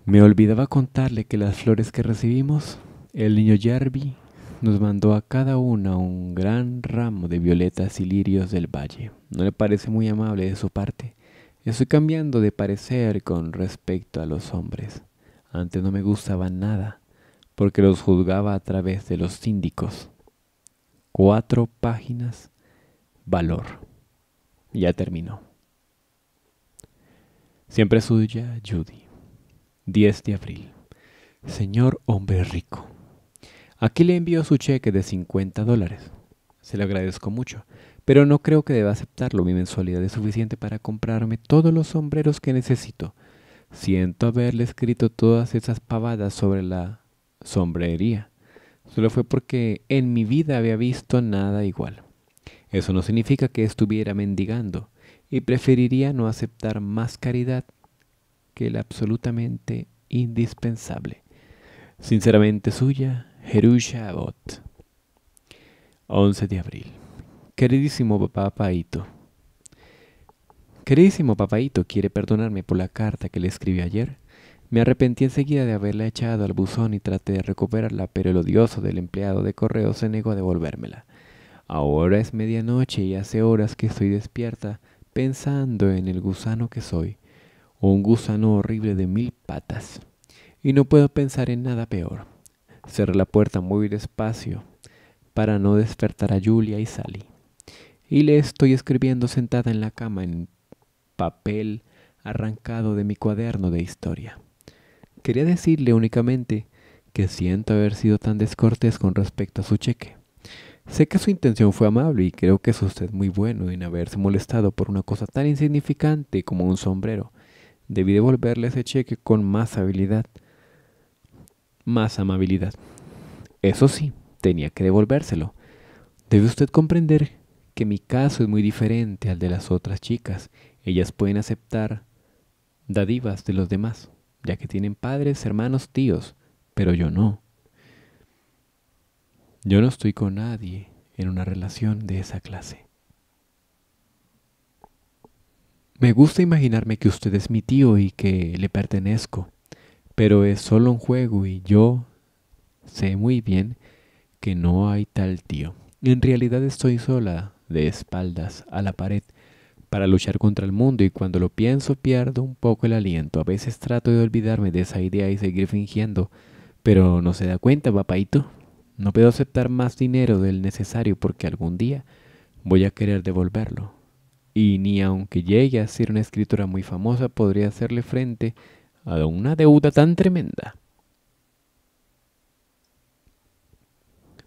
A: me olvidaba contarle que las flores que recibimos, el niño Yerby nos mandó a cada una un gran ramo de violetas y lirios del valle. ¿No le parece muy amable de su parte? Estoy cambiando de parecer con respecto a los hombres. Antes no me gustaba nada, porque los juzgaba a través de los síndicos. Cuatro páginas, valor. Ya terminó. Siempre suya, Judy. 10 de abril. Señor hombre rico. Aquí le envío su cheque de 50 dólares. Se lo agradezco mucho, pero no creo que deba aceptarlo. Mi mensualidad es suficiente para comprarme todos los sombreros que necesito Siento haberle escrito todas esas pavadas sobre la sombrería. Solo fue porque en mi vida había visto nada igual. Eso no significa que estuviera mendigando y preferiría no aceptar más caridad que la absolutamente indispensable. Sinceramente suya, Jerusha Abbott. 11 de abril. Queridísimo papá Queridísimo papaito, ¿quiere perdonarme por la carta que le escribí ayer? Me arrepentí enseguida de haberla echado al buzón y traté de recuperarla, pero el odioso del empleado de correo se negó a devolvérmela. Ahora es medianoche y hace horas que estoy despierta pensando en el gusano que soy, un gusano horrible de mil patas, y no puedo pensar en nada peor. Cerré la puerta muy despacio para no despertar a Julia y Sally. Y le estoy escribiendo sentada en la cama en papel arrancado de mi cuaderno de historia. Quería decirle únicamente que siento haber sido tan descortés con respecto a su cheque. Sé que su intención fue amable y creo que es usted muy bueno en haberse molestado por una cosa tan insignificante como un sombrero. Debí devolverle ese cheque con más habilidad. Más amabilidad. Eso sí, tenía que devolvérselo. Debe usted comprender que mi caso es muy diferente al de las otras chicas. Ellas pueden aceptar dadivas de los demás, ya que tienen padres, hermanos, tíos, pero yo no. Yo no estoy con nadie en una relación de esa clase. Me gusta imaginarme que usted es mi tío y que le pertenezco, pero es solo un juego y yo sé muy bien que no hay tal tío. En realidad estoy sola, de espaldas a la pared para luchar contra el mundo y cuando lo pienso pierdo un poco el aliento. A veces trato de olvidarme de esa idea y seguir fingiendo, pero no se da cuenta, papaito. No puedo aceptar más dinero del necesario porque algún día voy a querer devolverlo. Y ni aunque llegue a ser una escritora muy famosa podría hacerle frente a una deuda tan tremenda.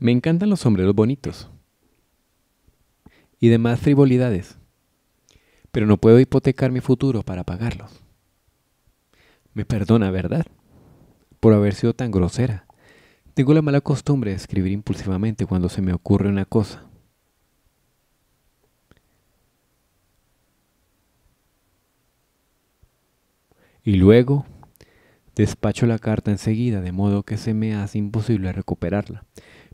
A: Me encantan los sombreros bonitos y demás frivolidades. Pero no puedo hipotecar mi futuro para pagarlos. Me perdona, ¿verdad? Por haber sido tan grosera. Tengo la mala costumbre de escribir impulsivamente cuando se me ocurre una cosa. Y luego despacho la carta enseguida, de modo que se me hace imposible recuperarla.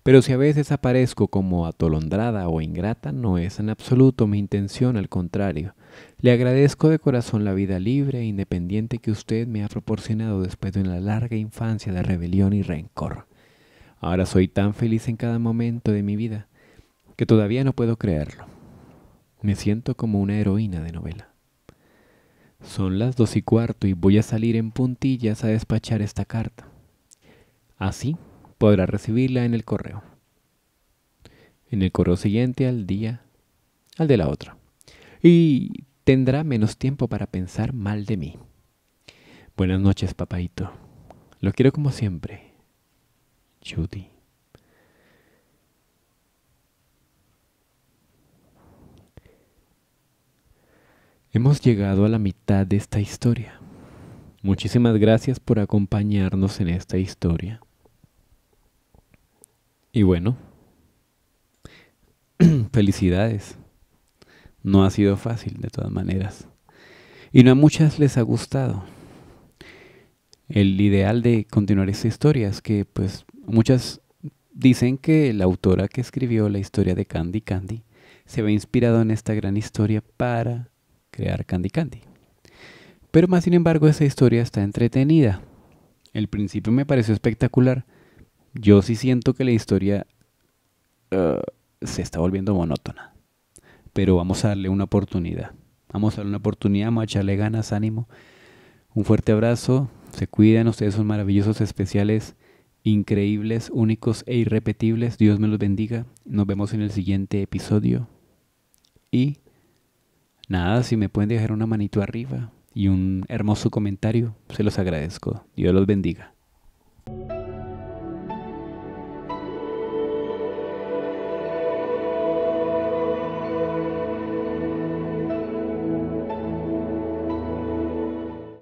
A: Pero si a veces aparezco como atolondrada o ingrata, no es en absoluto mi intención, al contrario. Le agradezco de corazón la vida libre e independiente que usted me ha proporcionado después de una larga infancia de rebelión y rencor. Ahora soy tan feliz en cada momento de mi vida que todavía no puedo creerlo. Me siento como una heroína de novela. Son las dos y cuarto y voy a salir en puntillas a despachar esta carta. Así podrá recibirla en el correo. En el correo siguiente al día, al de la otra. Y tendrá menos tiempo para pensar mal de mí. Buenas noches, papaito. Lo quiero como siempre. Judy. Hemos llegado a la mitad de esta historia. Muchísimas gracias por acompañarnos en esta historia. Y bueno, felicidades. No ha sido fácil de todas maneras. Y no a muchas les ha gustado. El ideal de continuar esta historia es que pues muchas dicen que la autora que escribió la historia de Candy Candy se ve inspirado en esta gran historia para crear Candy Candy. Pero más sin embargo esa historia está entretenida. El principio me pareció espectacular yo sí siento que la historia eh, se está volviendo monótona. Pero vamos a darle una oportunidad. Vamos a darle una oportunidad, vamos a ganas, ánimo. Un fuerte abrazo. Se cuidan, ustedes son maravillosos, especiales, increíbles, únicos e irrepetibles. Dios me los bendiga. Nos vemos en el siguiente episodio. Y nada, si me pueden dejar una manito arriba y un hermoso comentario, se los agradezco. Dios los bendiga.